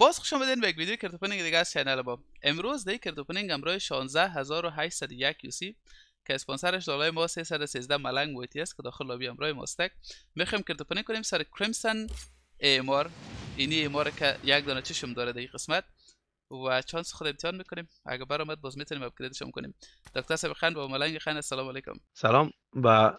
باز خوش آمدین به یک ویدیو کرتوپنینگ دیگه از چینل باب امروز دیگه کرتوپنینگ امروی 16801 یوسی که اسپانسرش دالای ما 313 ملنگ ویتی است که داخل لابی امرای ماستک میخوایم کرتوپنینگ کنیم سر کریمسن ایمار اینی ایمار که یک دانه چشم داره دیگه قسمت و چانس خود امتحان میکنیم اگه آمد باز میتونیم اپگریدش هم کنیم دکتر صاحب خان با ملنگ خان السلام علیکم سلام با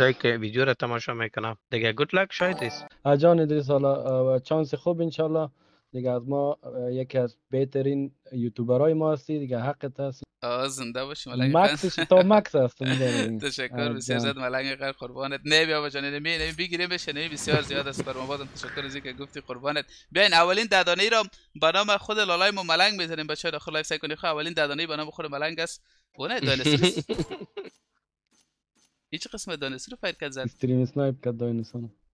ای که ویدیو را تماشا میکنم دیگه گود لک شاید جان ادریس حالا چانس خوب انشالله دیگه از ما یکی از بهترین یوتیوبرای ما هستی دیگه حقت هست زنده باشی ملنگ مکسش تو مکس هست تشکر بسیار زیاد ملنگ قلب قربانت نه بیا بجان نمی نمی بگیریم بشه نمی بسیار زیاد است بر مبادم تشکر از که گفتی قربانت بیاین اولین ددانه ای را به نام خود لالای ما ملنگ میزنیم بچه داخل لایف سایکونی خواه خب، اولین ددانه به نام خود ملنگ است بونه دایناسور هیچ قسمت رو فایر کرد زد استریم اسنایپ کرد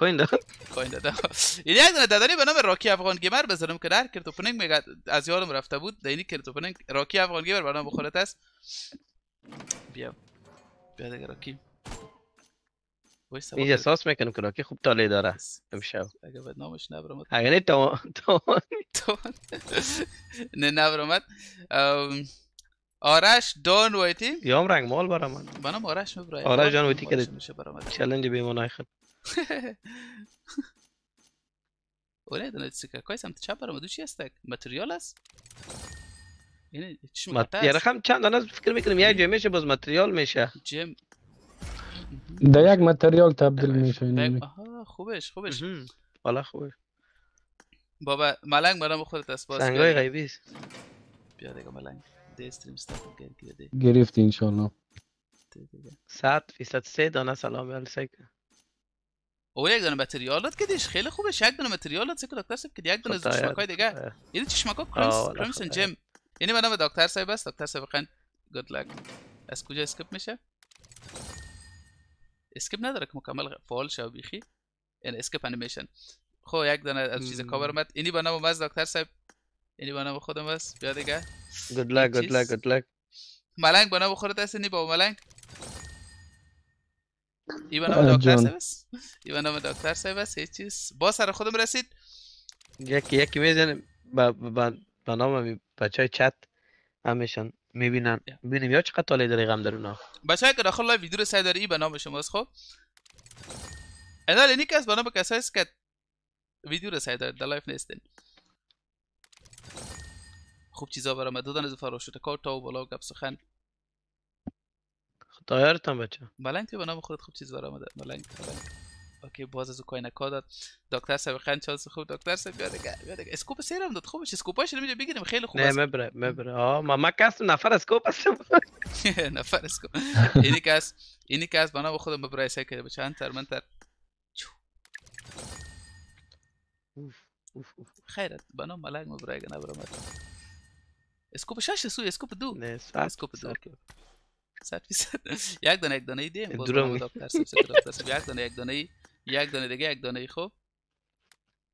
کوین داد کوین دادم یعنی یک دونه به نام راکی افغان گیمر بذارم که در کریپتو پنینگ میگه از یارم رفته بود اینی کریپتو پنینگ راکی افغان گیمر برام بخورت است بیا بیا دیگه راکی اینجا احساس میکنم که راکی خوب تاله داره امشب اگه به نامش نبرمد اگه نه توان توان نه نبرمد آرش دان ویتی یام رنگ مال برا من منم آرش میبرای آرش جان ویتی که چلنج بیمانای خود Olha, dona Tsuka, كويس عم تتشبر ما دوش يستك ماتريالس یعنی چی یه رقم چند انا فکر یا جیم جای بس باز ماتریال جیم ده یاک یک ماتریال تبدیل میشه آها خوبش خوبش والا خوبه بابا ملنگ برام خودت اسپاس سنگای غیبی است بیا دیگه ملنگ دستریم استاپ گرفت گرفت ان شاء الله 100 فیصد سه دانه سلام علیکم یک دونه متریالات کدیش خیلی خوبه شگ دونه متریالات. سکو دکتر سب که یک دونه خب چشمکای دیگه یعنی چشمکا کرمسن جم یعنی من دکتر سایب است دکتر سایب خند گود لک از کجا اسکپ میشه اسکپ نداره که مکمل فعال شو بیخی این اسکپ انیمیشن خو یک دونه از چیز کاور اینی به نام دکتر صاحب اینی به خودم بس بیا دیگه گود لک گود لک گود لک ملنگ خودت با ملنگ ایوانا دکتر سیوس ایوانا دکتر سیوس هیچ چیز با سر خودم رسید یکی یکی میزنه با, با, با نام می بچه چت همیشن میبینن ببینیم یا چقدر تاله داری غم درون بچه که داخل لایو ویدیو سعی داری به نام شماست خب انا لینی کس به نام کسایی که ویدیو سعی داری در لایف نیستن خوب چیزا برام دادن از فراشوت کار تا و بالا و گپ سخن طیارتم بچه بلنگ تو به نام خودت خوب چیز برام داد بلنگ اوکی باز از کوین کد دکتر صاحب خان چانس خوب دکتر دیگه بیاد دیگه اسکوپ سیرم داد خوبش اسکوپاش نمیده بگیریم خیلی خوب نه مبره مبره آه ما ما کس نفر اسکوپ است نفر اسکوپ اینی کس اینی کس بنا خودم مبره سه کرده چند تر من تر خیرت بنا ملنگ مبره گنا برام اسکوپ شش سو اسکوپ دو نه اسکوپ دو صد فیصد یک دانه یک دانه ای دیم دورم دکتر یک دانه یک دانه یک دانه دیگه یک دانه ای خب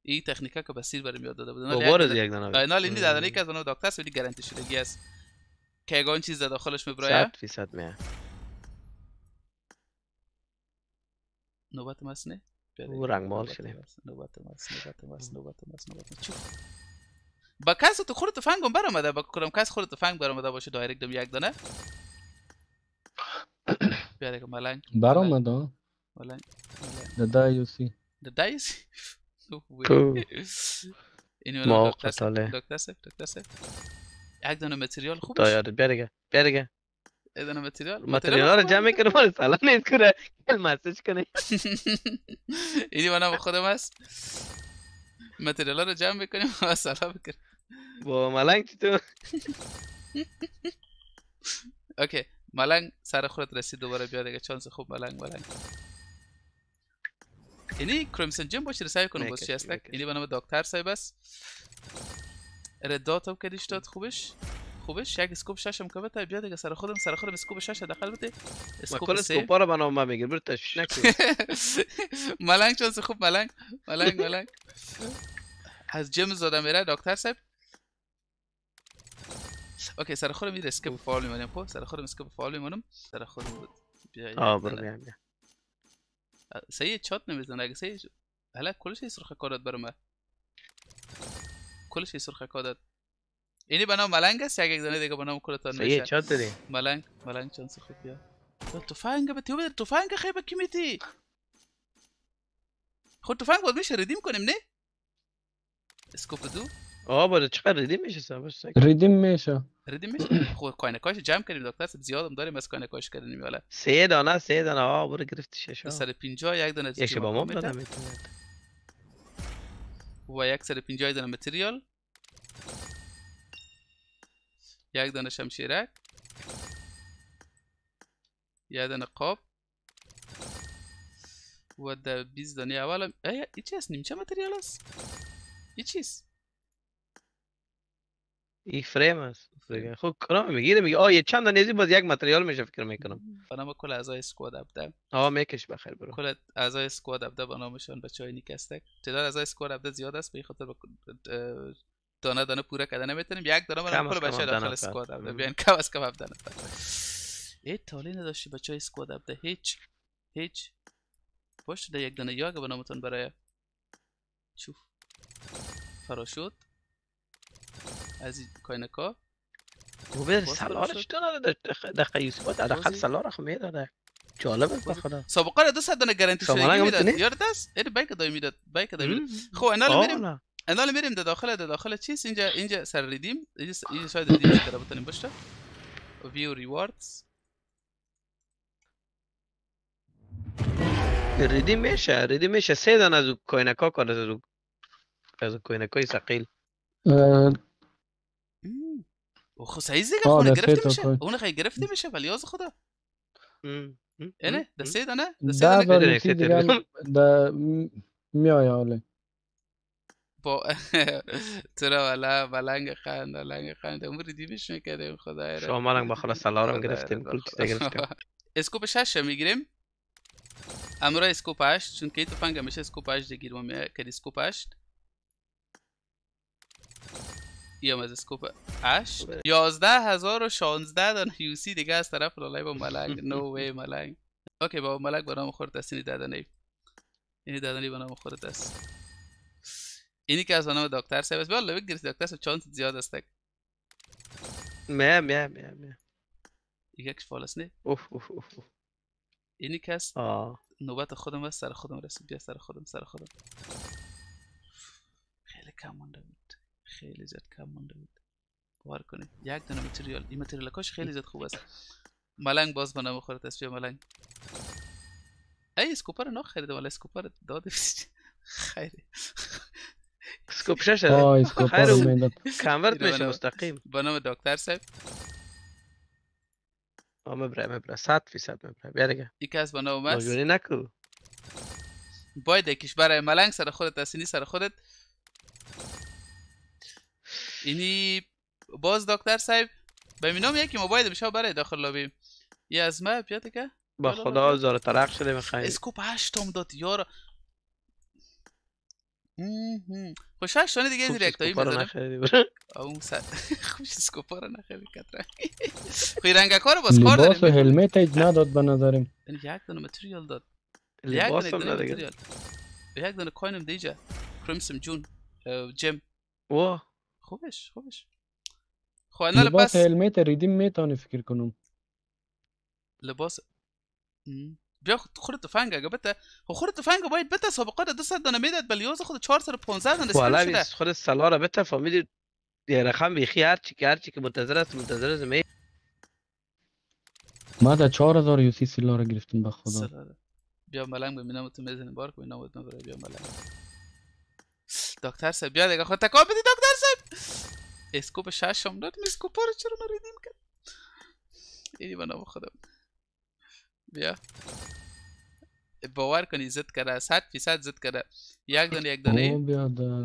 این تکنیکا که بسیر برم میاد داده بودن دوباره یک دانه نه این داده یک از اونها دکتر سویی گارانتی شده است که اگه چیز چیز داخلش میبره 100 فیصد میاد نوبت ماست نه بله. او رنگ مال شده نوبت ماست نوبت ماست نوبت ماست نوبت ماست با کس تو خورد تفنگ برآمده با کدام کس فنگ برم داده باشه دایرکت دم یک دانه Espera, Malank. Battle Malank. Malank. ده ده يو سي ده ده يو سي ما وقفت عليه دوك تاسف دوك تاسف عندنا ماتريال خوب طيب بيرجع بيرجع عندنا ماتريال ماتريال رجع ميك انا مال سالني يذكر الماس ايش كان ايدي وانا باخذ ماس ماتريال رجع ميك انا ماس على فكره بو مالانك تو اوكي ملنگ سر خودت رسید دوباره بیا دیگه چانس خوب ملنگ ملنگ اینی کریمسن جیم باشی رسای کنم باز چی اینی یعنی به دکتر صاحب است ردات هم کردیش داد خوبش خوبش یک اسکوپ شش هم بیاد بیا دیگه سر خودم سر خودم اسکوپ شش داخل بده اسکوپ سه اسکوپ رو ما میگیر برو تش ملنگ چانس خوب ملنگ ملنگ ملنگ از جیم زاده میره دکتر سایب. اوكي صار خورم يدري سكيب فاول مالهم خو صار خورم سكيب فاول سر صار بیا اه برو بیا بیع سید شوت نمیزنه اگه هلا حالا کلش سرخ کارت کل کلش سرخ کارت اینی بنام ملنگ است یک زنه دیگه بنام کلتان میشه سیج چات دی ملنگ ملنگ چن سرخ بیا تفنگ به تو بده تفنگ خیبه کی میتی خود خب، تفنگ بود میشه ردیم کنیم نه اسکوپ دو آه بالا چقدر ریدیم میشه سبش ریدیم میشه ریدیم میشه خود خب، کاش جمع کردیم دکتر سب زیادم داریم از کاش کردیم حالا سه دانه سه دانه آه برو گرفتی شش سر 50 یک دانه یک با ما و یک سر 50 دانه متریال یک دانه شمشیرک یک دانه قاب و ده بیز دانه اولم ای چی هست نیمچه متریال هست؟ ای چیست ایفریم است خب کلام میگیره میگه آه یه چند نزی باز یک متریال میشه فکر میکنم بنامه کل اعضای اسکواد ابده آه میکش بخیر برو کل اعضای اسکواد ابده به نامشان بچه های نیکستک تعداد اعضای اسکواد ابده زیاد است به خاطر دانه دانه پوره کده نمیتونیم یک دانه برای کل بچه داخل اسکواد ابده بیان کم از کم ابده نفت ای تالی نداشتی بچه های اسکواد ابده هیچ هیچ باش شده یک دانه یاگ به برای شوف فرا از این خوبه گوبر سلارش داره دقیقه یوسف در حد سلار خو میداده جالبه به خدا سابقه را 200 دانه گارانتی شده میداد یاد دست این بایک دایی میداد بایک خب میریم انا میریم داد داخله داد داخله چیز اینجا اینجا سر ریدیم اینجا شاید ریدیم در بطنیم بشه ویو ریواردز ریدیم میشه ریدیم میشه سه دانه از کوینکا کنه از کوینکای سقیل که خب خونه گرفته میشه خونه خیلی گرفته میشه ولی از خدا اینه دانه؟ دستید نه دستید دیگه دا آیا اولی با ترا ولا بلنگ خند بلنگ خند امور دیویش میکردیم خدا را شما ملنگ بخلا سلارم گرفتیم کل چیز گرفتیم اسکوپ شش میگیریم امرا اسکوپ هشت، چون که تو پنگ همیشه اسکوپ هشت دیگیرم که اسکوپ بیام از اسکوپ 8 11016 دانه یو سی دیگه از طرف لالای با ملنگ نو وی ملنگ اوکی با ملنگ نام خورد دست اینی اینی یعنی این ددنی نام خورد دست اینی که از نام دکتر سیب است بله بگیر دکتر سیب چانس زیاد است میا میا میا میا یک فالس نه اوف اوف اوف اینی کس است نوبت خودم است سر خودم رسید بیا سر خودم سر خودم خیلی کم مونده خیلی زیاد کم مونده بود باور کنید یک دونه متریال این متریال کاش خیلی زیاد خوب است ملنگ باز بنا نمیخوره تصفیه ملنگ ای اسکوپر نه خریده ولی اسکوپر داده خیره اسکوپ شش خیر کانورت میشه مستقیم به نام دکتر صاحب مبره مبره صد فیصد مبره بیا دیگه یک از بنا نام مست نکو باید یکیش برای ملنگ سر خودت اسینی سر خودت اینی باز دکتر صاحب ببینم یکی موبایل بشه برای داخل لابی یه از ما پیاده که با بله، خدا بله. زار ترق شده بخیر اسکوپ هم داد یار خوش خب هشتانه دیگه زیر اکتایی بزنیم اون سر خوش اسکوپا رو نخیری کتره خوی ها رو باز کار داریم لباس و هلمت ایج نداد به نظرم یعنی یک دانه متریال داد لباس هم نداد یک دانه کوینم دیجا کرمسم جون جم واه خوبش خوبش خب انا لباس هلمت ریدیم میتونی فکر کنم لباس بیا خود تفنگ اگه بته خب، خود تفنگ باید بته سابقه ده دست دانه میداد بلیوز خود پونزه دانه خب، سکر شده خود سلا را بته فامیدی یه رخم بیخی هرچی که هر که منتظر است منتظر است می ما ده 4000 یو سی سلا را گرفتیم به خدا بیا ملنگ ببینم تو میزنی بار کنی اینا بود بیا ملنگ دکتر صاحب بیا دیگه خود تکام بدی دکتر صاحب اسکوپ شش هم داد اسکوپ ها رو چرا نردیم کرد اینی بنا با خودم بیا باور کنی زد کرده صد پی ست زد کرده یک دانه یک دانه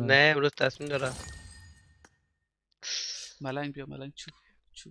نه امروز تصمیم دارم ملنگ بیا ملنگ چو چو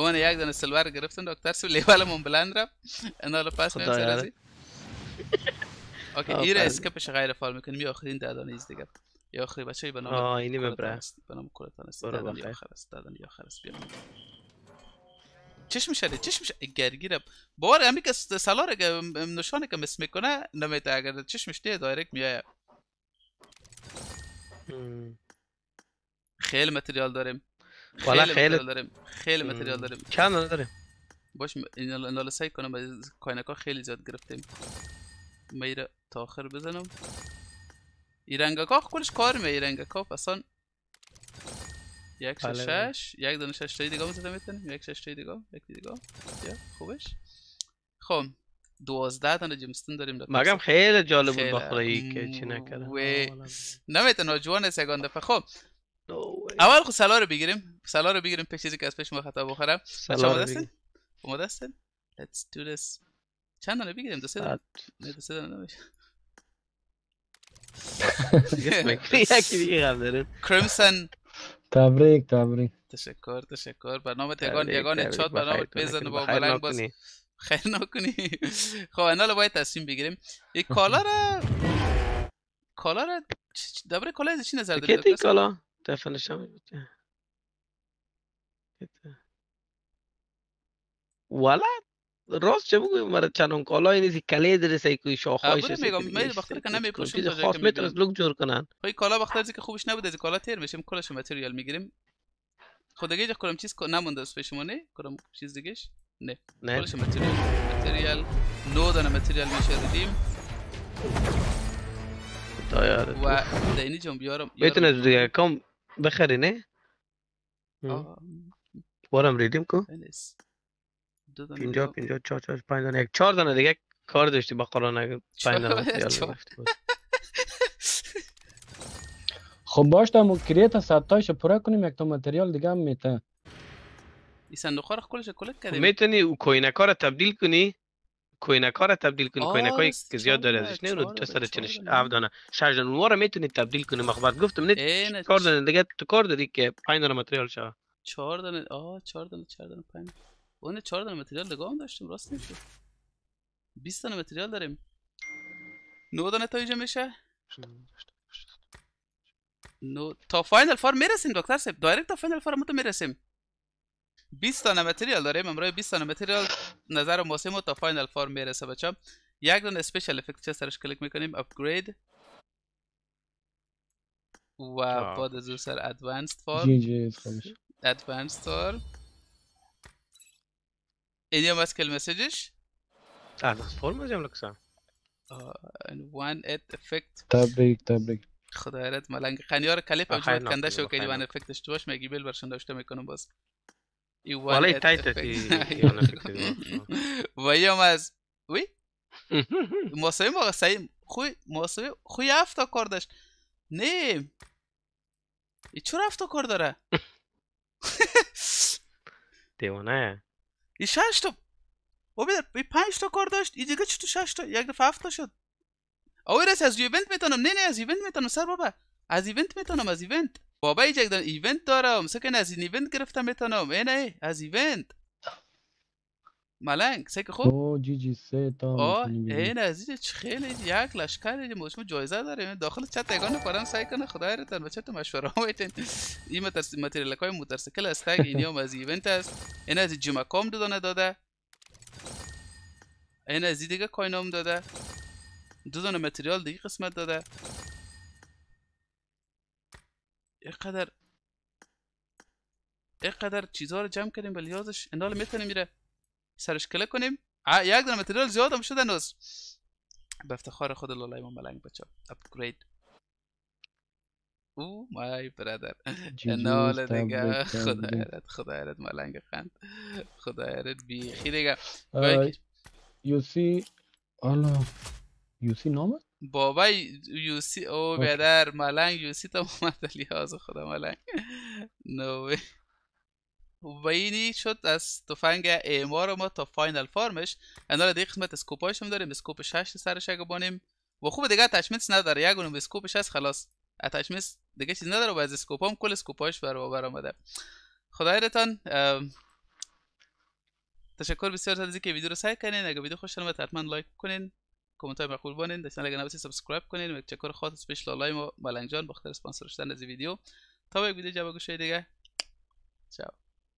هو انا یاک انا السلوار گرفتم دکتر سو ليوالا من بلاندرا انا لو باس ميم اوکی اوکی ایره اسکپش غیر فعال میکنیم یه آخرین دادان ایز دیگه یه آخری بچه بنام نام آه اینی ببره به نام کورتان است دادنی آخر است دادان آخر است بیا چشم شده چشم شده گرگیرم باور همی که سالار که نشانه که مس میکنه نمیتا اگر چشمش دیه دایرک میایه خیلی متریال داریم خیلی, متریال داریم خیلی متریال داریم چند داریم باش سایی کنم از کاینک ها خیلی زیاد گرفتیم میره تا آخر بزنم ایرنگک ها کلش کار می ایرنگک ها اصلا یک شش بله، بله. شش یک دانه شش تایی دیگه میتونم میتونیم یک شش تایی دیگه یک دیگه خوبش خب دوازده تا جمستون داریم مگم خیلی جالب بود بخوری که چی نکردم نمیتونه جوان سگان دفعه خب no اول خود خب سلا رو بگیریم سلا رو بگیریم پیش چیزی که از پیش ما خطا بخورم سلا رو بگیریم اومده خب، هستن؟ Let's do this چند دانه بگیریم دو سه دانه نه دو سه دانه نمیشه یکی دیگه هم داره کریمسن تبریک تبریک تشکر تشکر برنامه تگان یگان چات برنامه بزن با بلنگ باز خیر نکنی خب انال باید تصمیم بگیریم یک کالا را کالا را دبره کالا از چی نظر دارید؟ کتی کالا definition Voilà. راست چه بگویم مرا چنان کالایی نیست کلی درسه کوی شاخهایش است میگم من بخاطر که نمیپوشیم خاص میتر از لوک جور کنن خوی خب، کالا بخاطر که خوبش نبود از کالا تیر میشیم کلش متریال میگیریم خود خب، دیگه کلم چیز نمونده است پیش نه کلم چیز دیگهش نه کلش متریال متریال نو دانه متریال میشه دیدیم آره و دینی جون بیارم میتونه دیگه کم نه؟ بارم ریدیم کو دو اینجا اینجا چهار چهار پنج دانه یک چهار دانه دیگه کار داشتی با قرآن پنج دانه خب باش دامو کریت ستایش پره کنیم یک تا متریال دیگه هم میته این صندوق ها رو کلش کلک کردیم میتونی کوینکا رو تبدیل کنی کوینک ها تبدیل کنی کوینک هایی که زیاد داره ازش نه اونو دو سر چلش دانه. شرجن اونوار را میتونی تبدیل کنی مخبت گفتم نه کار دانه دیگه تو کار داری که پایین دانه متریال شده چهار دانه آه چهار دانه چهار دانه پایین اونه چهار دانه متریال دگاه هم داشتیم راست نیست بیست دانه متریال داریم نو دانه تا اینجا میشه نو تا فاینل فار میرسیم دکتر سیب دایرکت تا فاینل فار تو میرسیم 20 تا متریال داریم امروز 20 تا متریال نظر موسم تا فاینل فارم میرسه بچه یک دونه اسپیشل افکت چه سرش کلیک میکنیم اپگرید و بعد از اون سر ادوانسد فارم ادوانسد فارم اینی هم مسکل مسیجش ادوانس فارم از جمله این وان ات افکت تبریک تبریک خدا رد ملنگ خنیار کلیپ هم کنده شو که وان افکتش تو باش میگی بیل برشون داشته میکنم باز حالا این و از خوی تا کار داشت نه این چرا 7 کار داره دیوانه تا او بیدار این تا کار داشت این دیگه چطور 6 تا یک رفعه 7 تا شد از جوی میتونم نه از جوی ایونت میتونم سر بابا یک دارم ایونت دارم سکن از این ایونت گرفتم میتونم اینه از ایونت ملنگ سکه خوب او جی جی سه تا آه این از چه خیلی یک لشکر اینجا مشمو جایزه داره داخل چت اگان پرم سعی کنه خدای رو تن بچه تو مشوره ایتن این مترس متریال های مترسکل است تاگ اینی هم از ایونت است این از جمع کام دانه داده این از دیگه کوینوم داده دو دانه متریال دیگه قسمت داده اینقدر اینقدر چیزها رو جمع کردیم به لیازش اندال میتونیم میره سرش کلک کنیم یک دونه متریال زیاد هم شده نوز به افتخار خود لالای ما ملنگ بچه اپگرید او مای برادر نال دیگه خدا حیرت خدا حیرت ملنگ خند خدا حیرت بیخی دیگه یو یوسی یو سی نامه بابای یوسی او بیادر ملنگ یوسی تا اومد آز خدا ملنگ نوی و اینی شد از تفنگ رو ما تا فاینل فارمش اندار دیگه قسمت اسکوپاش هم داریم اسکوپ 6 سرش اگه بانیم و خوب دیگه اتچمنتس نداره یک اونم اسکوپش خلاص اتچمنتس دیگه چیز نداره و از اسکوپ هم کل اسکوپاش برابر آمده رتان تشکر بسیار از اینکه ویدیو رو سعی کنین اگه ویدیو خوش آمد حتما لایک کنین کامنت های مقبول بانین دستان اگر نباشید سابسکرایب کنین و یک چکر خاص پیش لالای ما ملنگ جان بختر اسپانسر شدن از ویدیو تا یک ویدیو جواب گوشه دیگه چاو